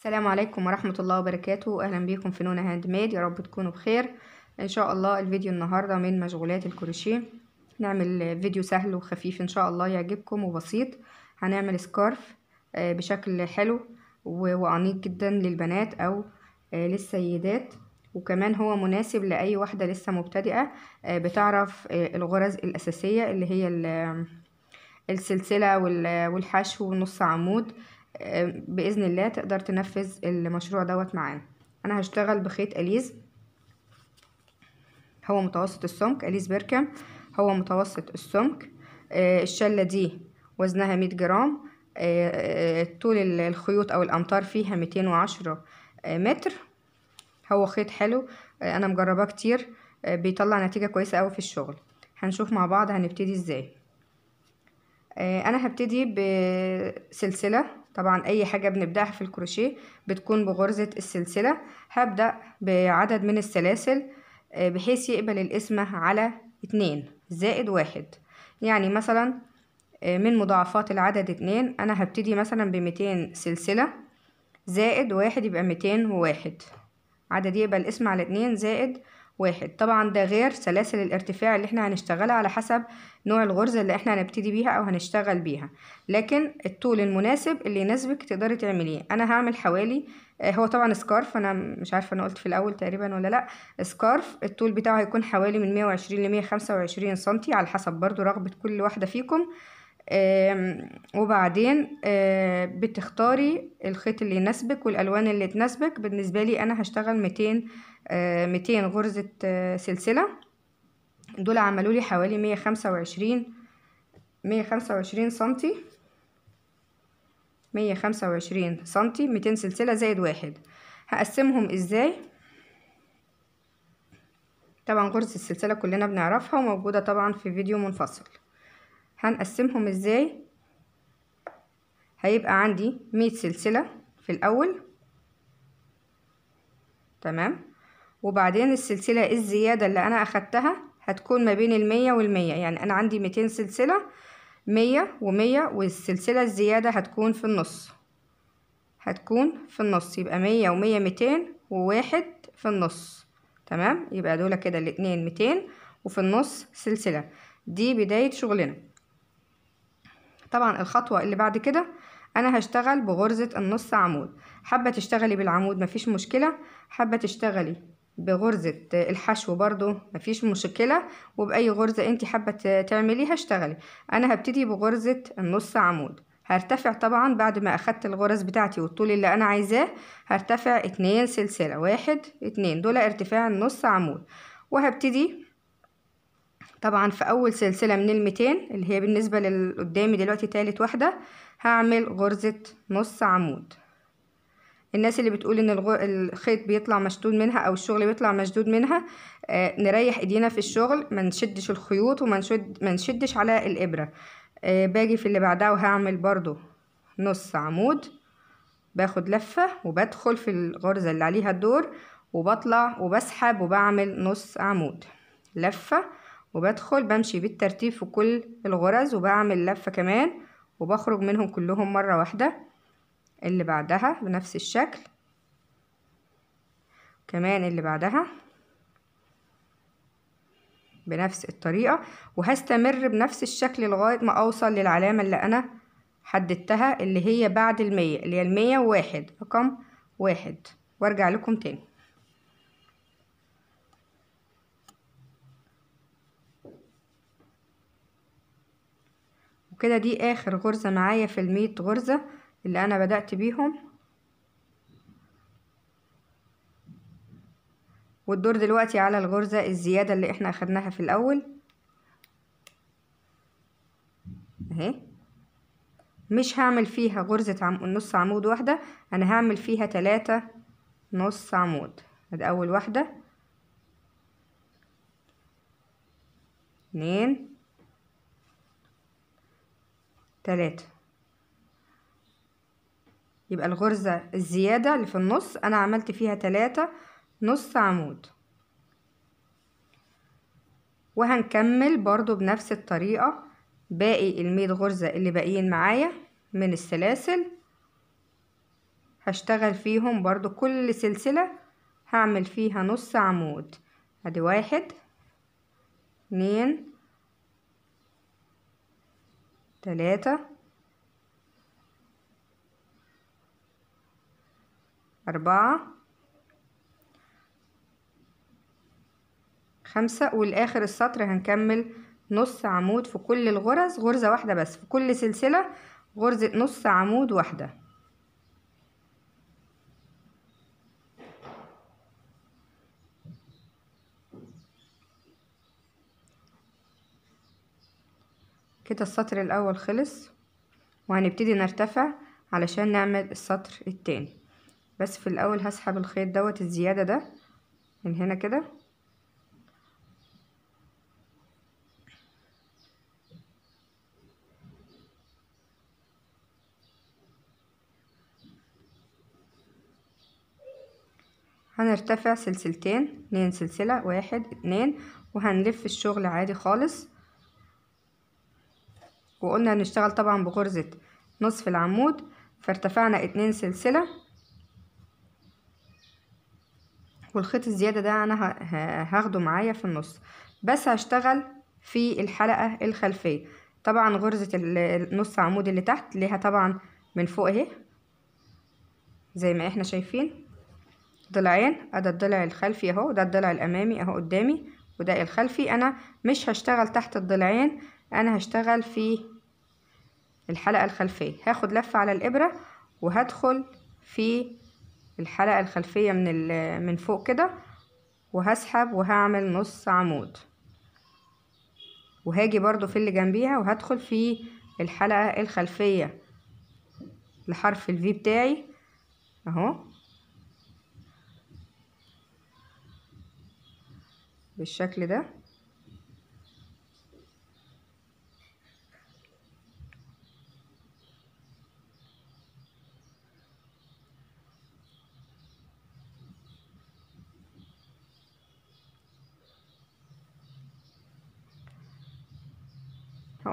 السلام عليكم ورحمة الله وبركاته أهلا بيكم في نونا هاند ميد يا رب تكونوا بخير إن شاء الله الفيديو النهاردة من مشغولات الكروشيه نعمل فيديو سهل وخفيف إن شاء الله يعجبكم وبسيط هنعمل سكارف آه، بشكل حلو وعنيق جدا للبنات أو آه، للسيدات وكمان هو مناسب لأي واحدة لسه مبتدئة آه، بتعرف الغرز الأساسية اللي هي السلسلة والحشو ونص عمود باذن الله تقدر تنفذ المشروع دوت معانا انا هشتغل بخيط اليز هو متوسط السمك اليز بيركم هو متوسط السمك آه، الشله دي وزنها مية جرام آه، آه، طول الخيوط او الامتار فيها ميتين وعشرة متر هو خيط حلو انا مجرباه كتير بيطلع نتيجه كويسه أوي في الشغل هنشوف مع بعض هنبتدي ازاي آه، انا هبتدي بسلسلة طبعا اي حاجة بنبدأها في الكروشيه بتكون بغرزة السلسلة هبدأ بعدد من السلاسل آه، بحيث يقبل القسمة على اتنين زائد واحد يعني مثلا آه، من مضاعفات العدد اتنين انا هبتدي مثلا بمتين سلسلة زائد واحد يبقى ميتين وواحد عدد يقبل القسمة على اتنين زائد واحد طبعا ده غير سلاسل الارتفاع اللي احنا هنشتغلها على حسب نوع الغرزة اللي احنا هنبتدي بيها او هنشتغل بيها لكن الطول المناسب اللي يناسبك تقدري تعمليه انا هعمل حوالي آه، هو طبعا سكارف انا مش عارفه انا قلت في الاول تقريبا ولا لا سكارف الطول بتاعه هيكون حوالي من 120 ل 125 سنتي على حسب برضو رغبه كل واحده فيكم وبعدين آه، بتختاري الخيط اللي يناسبك والالوان اللي تناسبك بالنسبه لي انا هشتغل 200 ميتين غرزة آه، سلسلة دول عملوا لي حوالي مية خمسة وعشرين مية خمسة وعشرين سنتي مية خمسة وعشرين سنتي ميتين سلسلة زائد واحد هقسمهم ازاي طبعا غرزة السلسلة كلنا بنعرفها وموجودة طبعا في فيديو منفصل هنقسمهم ازاي هيبقى عندي مية سلسلة في الأول تمام وبعدين السلسلة إيه الزيادة اللي أنا أخدتها هتكون ما بين المية والمية يعني أنا عندي ميتين سلسلة مية ومية والسلسلة الزيادة هتكون في النص هتكون في النص يبقى مية ومية ميتين وواحد في النص تمام يبقى دول كده الاتنين ميتين وفي النص سلسلة دي بداية شغلنا طبعا الخطوة اللي بعد كده انا هشتغل بغرزة النص عمود حابة تشتغلي بالعمود مفيش مشكلة حابة تشتغلي بغرزة آه، الحشو برضو مفيش مشكلة وبأي غرزة انت حابة تعمليها اشتغلي انا هبتدي بغرزة النص عمود هرتفع طبعا بعد ما اخدت الغرز بتاعتي والطول اللي انا عايزاه هرتفع اتنين سلسلة واحد اتنين دول ارتفاع النص عمود وهبتدي طبعا في اول سلسلة من الميتين اللي هي بالنسبة للقدامي دلوقتي تالت واحدة هعمل غرزة نص عمود الناس اللي بتقول ان الخيط بيطلع مشدود منها او الشغل بيطلع مشدود منها آه، نريح ايدينا في الشغل ما نشدش الخيوط وما نشد... ما نشدش على الابره آه، باجي في اللي بعدها وهعمل برضو نص عمود باخد لفه وبدخل في الغرزه اللي عليها الدور وبطلع وبسحب وبعمل نص عمود لفه وبدخل بمشي بالترتيب في كل الغرز وبعمل لفه كمان وبخرج منهم كلهم مره واحده اللي بعدها بنفس الشكل كمان اللي بعدها بنفس الطريقة وهستمر بنفس الشكل لغاية ما أوصل للعلامة اللي أنا حددتها اللي هي بعد المية اللي هي المية واحد رقم واحد وارجع لكم تاني وكده دي آخر غرزة معايا في المية غرزة اللي أنا بدأت بيهم والدور دلوقتي على الغرزة الزيادة اللي احنا أخدناها في الأول اهي مش هعمل فيها غرزة عم... نص عمود واحدة أنا هعمل فيها تلاتة نص عمود ادي أول واحدة اتنين تلاتة يبقى الغرزة الزيادة اللي في النص أنا عملت فيها تلاتة نص عمود وهنكمل برضو بنفس الطريقة باقي المية غرزة اللي باقيين معايا من السلاسل هشتغل فيهم برضو كل سلسلة هعمل فيها نص عمود ادي واحد اتنين تلاتة أربعة خمسة والآخر السطر هنكمل نص عمود في كل الغرز غرزة واحدة بس في كل سلسلة غرزة نص عمود واحدة كده السطر الأول خلص وهنبتدي نرتفع علشان نعمل السطر التاني بس في الاول هسحب الخيط دوت الزيادة ده من هنا كده هنرتفع سلسلتين اتنين سلسلة واحد اتنين وهنلف الشغل عادي خالص وقلنا هنشتغل طبعا بغرزة نصف العمود فارتفعنا اتنين سلسلة والخيط الزيادة ده أنا هاخده معايا في النص بس هشتغل في الحلقة الخلفية طبعا غرزة النص عمود اللي تحت ليها طبعا من فوق اهي زي ما احنا شايفين ضلعين ده الضلع الخلفي اهو ده الضلع الامامي اهو قدامي وده الخلفي انا مش هشتغل تحت الضلعين انا هشتغل في الحلقة الخلفية هاخد لفة على الابرة وهدخل في الحلقة الخلفية من, من فوق كده وهسحب وهعمل نص عمود وهاجي برضو في اللي جنبيها وهدخل في الحلقة الخلفية لحرف الفي بتاعي اهو بالشكل ده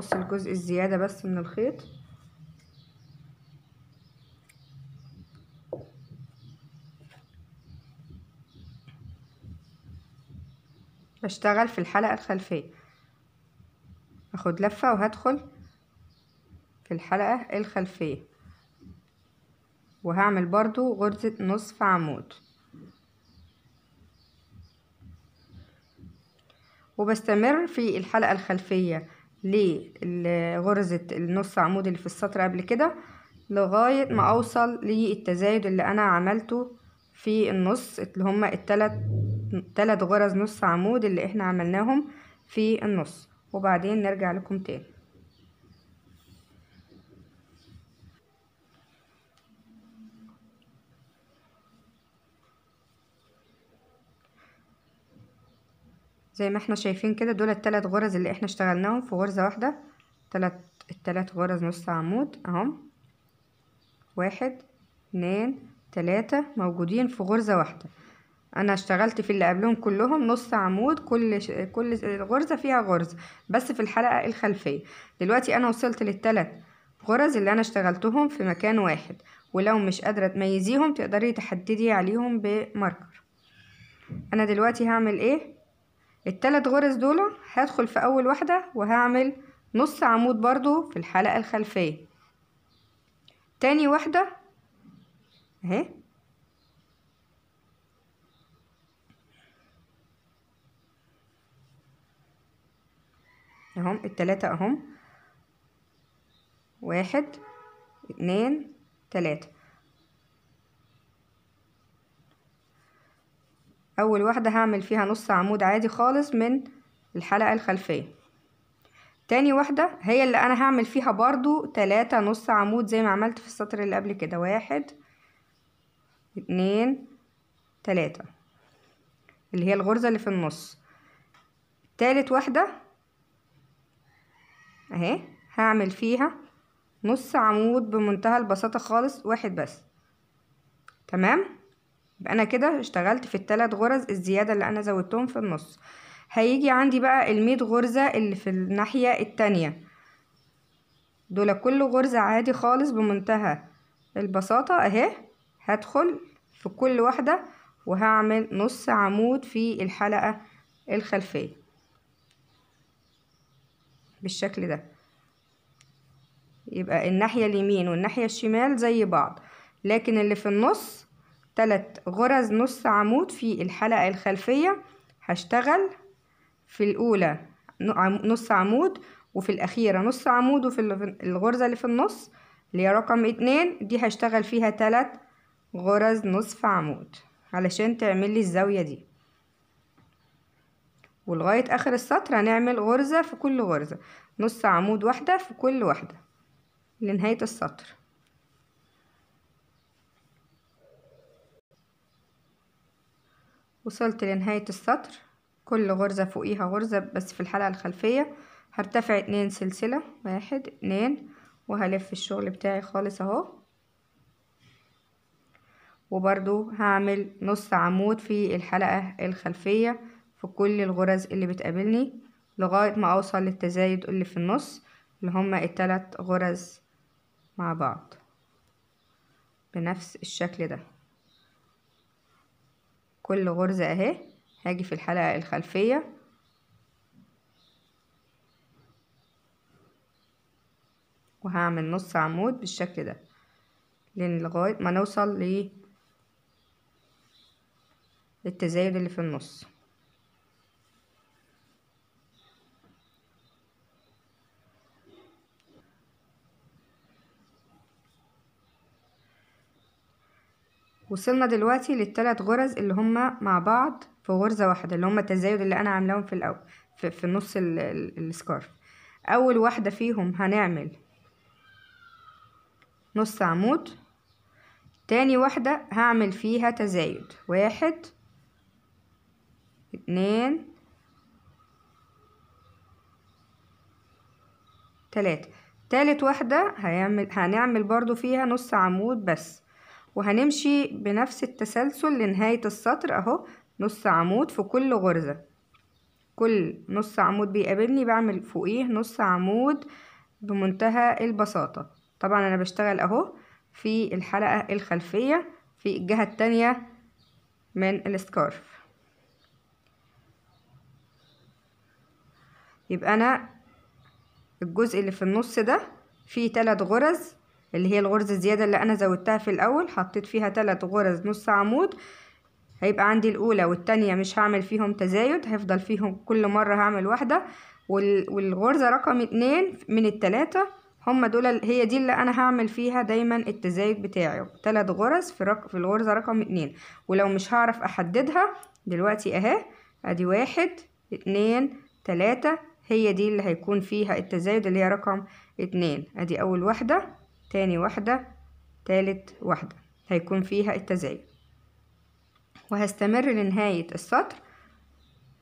هقص الجزء الزيادة بس من الخيط بشتغل في الحلقة الخلفية هاخد لفة وهدخل في الحلقة الخلفية وهعمل برضو غرزة نصف عمود وبستمر في الحلقة الخلفية لغرزة النص عمود اللي في السطر قبل كده لغاية ما اوصل للتزايد اللي انا عملته في النص اللي هما التلات تلات غرز نص عمود اللي احنا عملناهم في النص وبعدين نرجع لكم تاني زي ما احنا شايفين كده دول التلات غرز اللي احنا اشتغلناهم في غرزة واحدة تلات التلات غرز نص عمود اهم واحد اتنين تلاتة موجودين في غرزة واحدة انا اشتغلت في اللي قبلهم كلهم نص عمود كل ش... كل غرزة فيها غرزة بس في الحلقة الخلفية دلوقتي انا وصلت للتلات غرز اللي انا اشتغلتهم في مكان واحد ولو مش قادرة تميزيهم تقدري تحددي عليهم بماركر انا دلوقتي هعمل ايه التلات غرز دول هدخل في اول واحدة وهعمل نص عمود برضو في الحلقة الخلفية تاني واحدة اهي اهم التلاتة اهم واحد اتنين تلاتة اول واحدة هعمل فيها نص عمود عادي خالص من الحلقة الخلفية تاني واحدة هي اللي انا هعمل فيها برضو تلاتة نص عمود زي ما عملت في السطر اللي قبل كده واحد اتنين تلاتة اللي هي الغرزة اللي في النص تالت واحدة اهي هعمل فيها نص عمود بمنتهى البساطة خالص واحد بس تمام يبقى انا كده اشتغلت في الثلاث غرز الزياده اللي انا زودتهم في النص هيجي عندي بقى غرزه اللي في الناحيه التانية دول كل غرزه عادي خالص بمنتهى البساطه اهي هدخل في كل واحده وهعمل نص عمود في الحلقه الخلفيه بالشكل ده يبقى الناحيه اليمين والناحيه الشمال زي بعض لكن اللي في النص تلات غرز نص عمود في الحلقة الخلفية هشتغل في الأولى نص عمود وفي الأخيرة نص عمود وفي الغرزة اللي في النص اللي هي رقم اتنين دي هشتغل فيها تلات غرز نصف عمود علشان تعمل لي الزاوية دي ولغاية آخر السطر هنعمل غرزة في كل غرزة نص عمود واحدة في كل واحدة لنهاية السطر وصلت لنهاية السطر كل غرزة فوقيها غرزة بس في الحلقة الخلفية هرتفع اتنين سلسلة واحد اتنين وهلف الشغل بتاعي خالص اهو وبرضو هعمل نص عمود في الحلقة الخلفية في كل الغرز اللي بتقابلني لغاية ما اوصل للتزايد اللي في النص اللي هما التلات غرز مع بعض بنفس الشكل ده كل غرزة اهي هاجي في الحلقة الخلفية وهعمل نص عمود بالشكل ده لين لغاية ما نوصل للتزايد اللي في النص وصلنا دلوقتي للتلات غرز اللي هما مع بعض في غرزة واحدة اللي هما التزايد اللي انا عاملاهم في الاول في, في نص السكارف اول واحدة فيهم هنعمل نص عمود تاني واحدة هعمل فيها تزايد واحد اتنين تلاتة تالت واحدة هيعمل هنعمل برضو فيها نص عمود بس وهنمشي بنفس التسلسل لنهاية السطر اهو نص عمود في كل غرزة كل نص عمود بيقابلني بعمل فوقيه نص عمود بمنتهى البساطة طبعا انا بشتغل اهو في الحلقة الخلفية في الجهة التانية من السكارف يبقى انا الجزء اللي في النص ده فيه تلات غرز اللي هي الغرزة الزيادة اللي أنا زودتها في الأول حطيت فيها تلات غرز نص عمود هيبقى عندي الأولى والتانية مش هعمل فيهم تزايد هفضل فيهم كل مرة هعمل واحدة والغرزة رقم اتنين من التلاتة هما دول هي دي اللي انا هعمل فيها دايما التزايد بتاعي تلات غرز في, رق... في الغرزة رقم اتنين ولو مش هعرف احددها دلوقتي اهي ادي واحد اتنين تلاتة هي دي اللي هيكون فيها التزايد اللي هي رقم اتنين ادي اول واحدة تاني واحدة تالت واحدة هيكون فيها التزايد وهستمر لنهاية السطر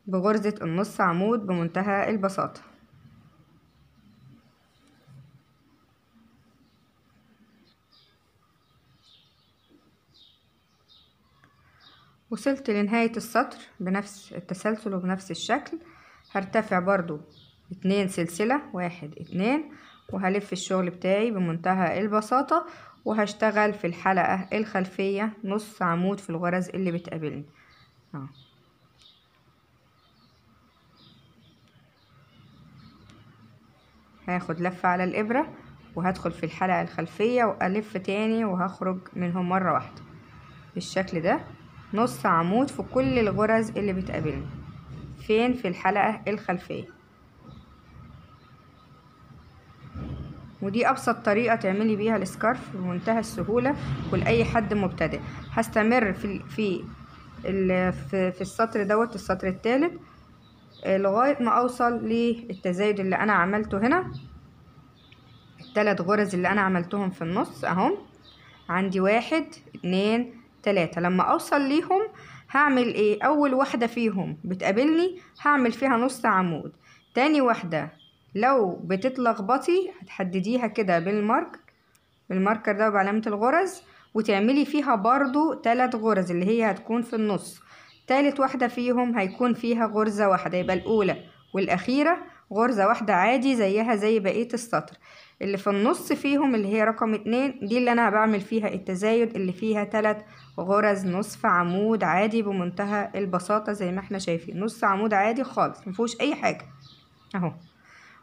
بغرزة النص عمود بمنتهى البساطة وصلت لنهاية السطر بنفس التسلسل وبنفس الشكل هرتفع برضو اتنين سلسلة واحد اتنين وهلف الشغل بتاعي بمنتهى البساطة وهشتغل في الحلقة الخلفية نص عمود في الغرز اللي بتقابلني آه. هاخد لفة على الإبرة وهدخل في الحلقة الخلفية وألف تاني وهخرج منهم مرة واحدة بالشكل ده نص عمود في كل الغرز اللي بتقابلني فين في الحلقة الخلفية ودي ابسط طريقه تعملي بيها السكارف بمنتهى السهوله ولاي حد مبتدئ هستمر في في في السطر دوت السطر الثالث آه، لغايه ما اوصل للتزايد اللي انا عملته هنا الثلاث غرز اللي انا عملتهم في النص اهم عندي واحد اتنين تلاتة لما اوصل ليهم هعمل ايه اول واحده فيهم بتقابلني هعمل فيها نص عمود تاني واحده لو بتتلخبطي هتحدديها كده بالماركر بالماركر ده بعلامة الغرز وتعملي فيها برضو تلات غرز اللي هي هتكون في النص تالت واحدة فيهم هيكون فيها غرزة واحدة يبقى الأولى والأخيرة غرزة واحدة عادي زيها زي بقية السطر اللي في النص فيهم اللي هي رقم اتنين دي اللي أنا بعمل فيها التزايد اللي فيها تلات غرز نصف عمود عادي بمنتهى البساطة زي ما احنا شايفين نص عمود عادي خالص مفهوش أي حاجة أهو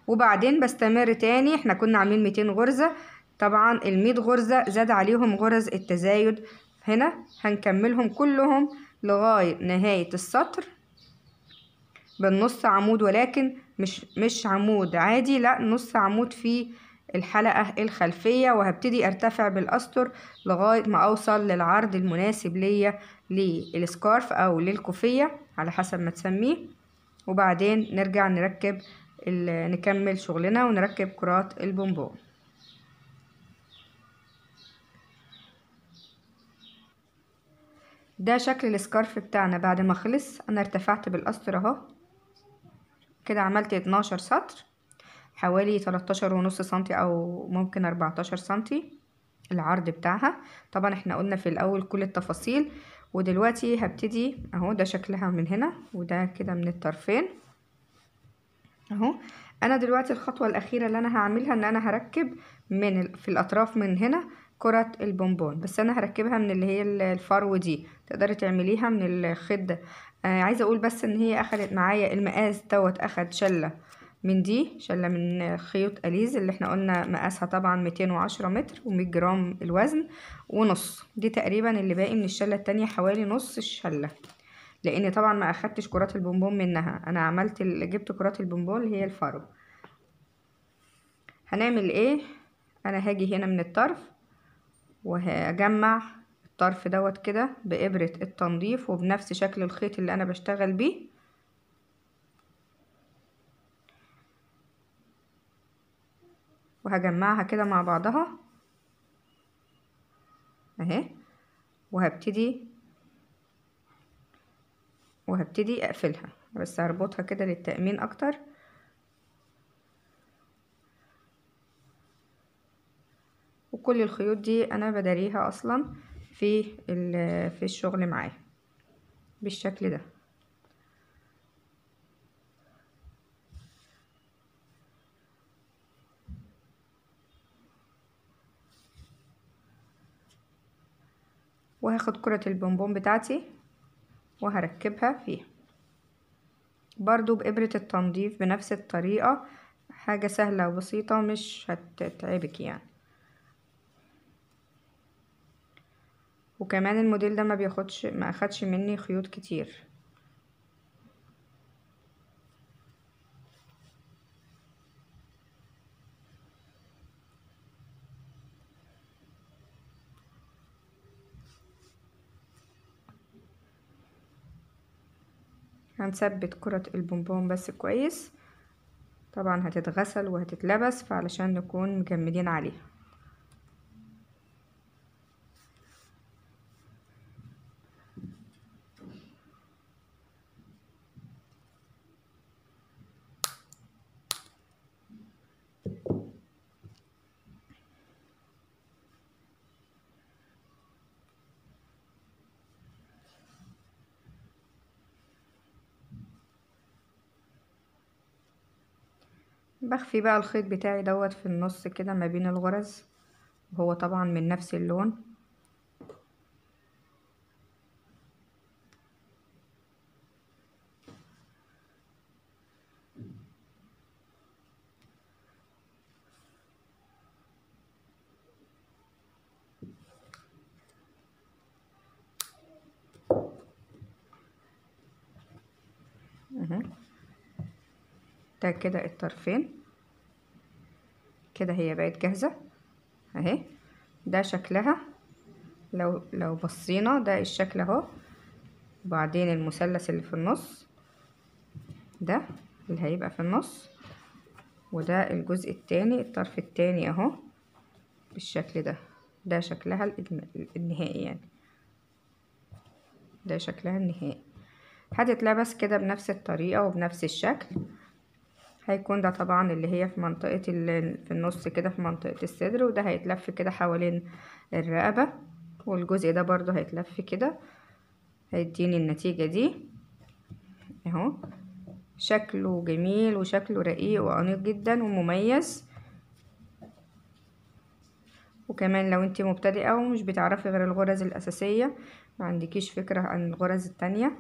وبعدين بستمر تاني احنا كنا عاملين ميتين غرزة طبعا الميت غرزة زاد عليهم غرز التزايد هنا هنكملهم كلهم لغاية نهاية السطر بالنص عمود ولكن مش مش عمود عادي لا نص عمود في الحلقة الخلفية وهبتدي ارتفع بالأسطر لغاية ما أوصل للعرض المناسب ليا للسكارف أو للكوفية على حسب ما تسميه وبعدين نرجع نركب نكمل شغلنا ونركب كرات البونبون ده شكل السكارف بتاعنا بعد ما خلص انا ارتفعت بالقصر اهو كده عملت 12 سطر حوالي 13 ونص سنتي او ممكن 14 سنتي العرض بتاعها طبعا احنا قلنا في الاول كل التفاصيل ودلوقتي هبتدي اهو ده شكلها من هنا وده كده من الطرفين اهو انا دلوقتي الخطوة الاخيرة اللي انا هعملها ان انا هركب من في الاطراف من هنا كرة البونبون بس انا هركبها من اللي هي الفرو دي تقدري تعمليها من الخيط ده آه عايزة اقول بس ان هي اخدت معايا المقاس دوت اخد شلة من دي شلة من خيوط أليز اللي احنا قلنا مقاسها طبعا 210 متر و100 جرام الوزن ونص دي تقريبا اللي باقي من الشلة التانية حوالي نص الشلة لان طبعا ما اخدتش كرات البونبون منها انا عملت اللي جبت كرات البونبون اللي هي الفرو هنعمل ايه انا هاجي هنا من الطرف وهجمع الطرف دوت كده بابره التنظيف وبنفس شكل الخيط اللي انا بشتغل بيه وهجمعها كده مع بعضها اهي وهبتدي وهبتدي اقفلها بس هربطها كده للتأمين اكتر وكل الخيوط دي انا بداريها اصلا في في الشغل معايا بالشكل ده وهاخد كرة البونبون بتاعتي وهركبها فيها برضو بإبرة التنظيف بنفس الطريقة حاجة سهلة وبسيطة مش هتتعبك يعني وكمان الموديل ده ما بياخدش ما اخدش مني خيوط كتير هنثبت كرة البونبون بس كويس طبعا هتتغسل وهتتلبس فعلشان نكون مجمدين عليها بخفي بقى الخيط بتاعي دوت في النص كده ما بين الغرز وهو طبعا من نفس اللون ده كده الطرفين كده هي بقت جاهزة اهي ده شكلها لو لو بصينا ده الشكل اهو وبعدين المثلث اللي في النص ده اللي هيبقى في النص وده الجزء التاني الطرف التاني اهو بالشكل ده ده شكلها النهائي يعني ده شكلها النهائي هتتلبس كده بنفس الطريقة وبنفس الشكل هيكون ده طبعا اللي هي في منطقة في النص كده في منطقة الصدر وده هيتلف كده حوالين الرقبة والجزء ده برضو هيتلف كده هيديني النتيجة دي اهو شكله جميل وشكله رقيق وأنيق جدا ومميز وكمان لو انت مبتدئة ومش بتعرفي غير الغرز الأساسية ما عندكيش فكرة عن الغرز التانية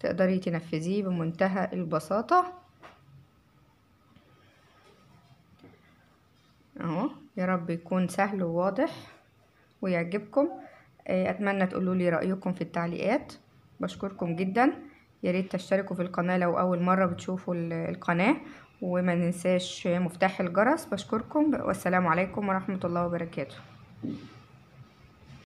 تقدري تنفذيه بمنتهى البساطة اهو يا رب يكون سهل وواضح ويعجبكم آه، اتمنى تقولوا لي رايكم في التعليقات بشكركم جدا يا ريت تشتركوا في القناه لو اول مره بتشوفوا القناه وما ننساش مفتاح الجرس بشكركم والسلام عليكم ورحمه الله وبركاته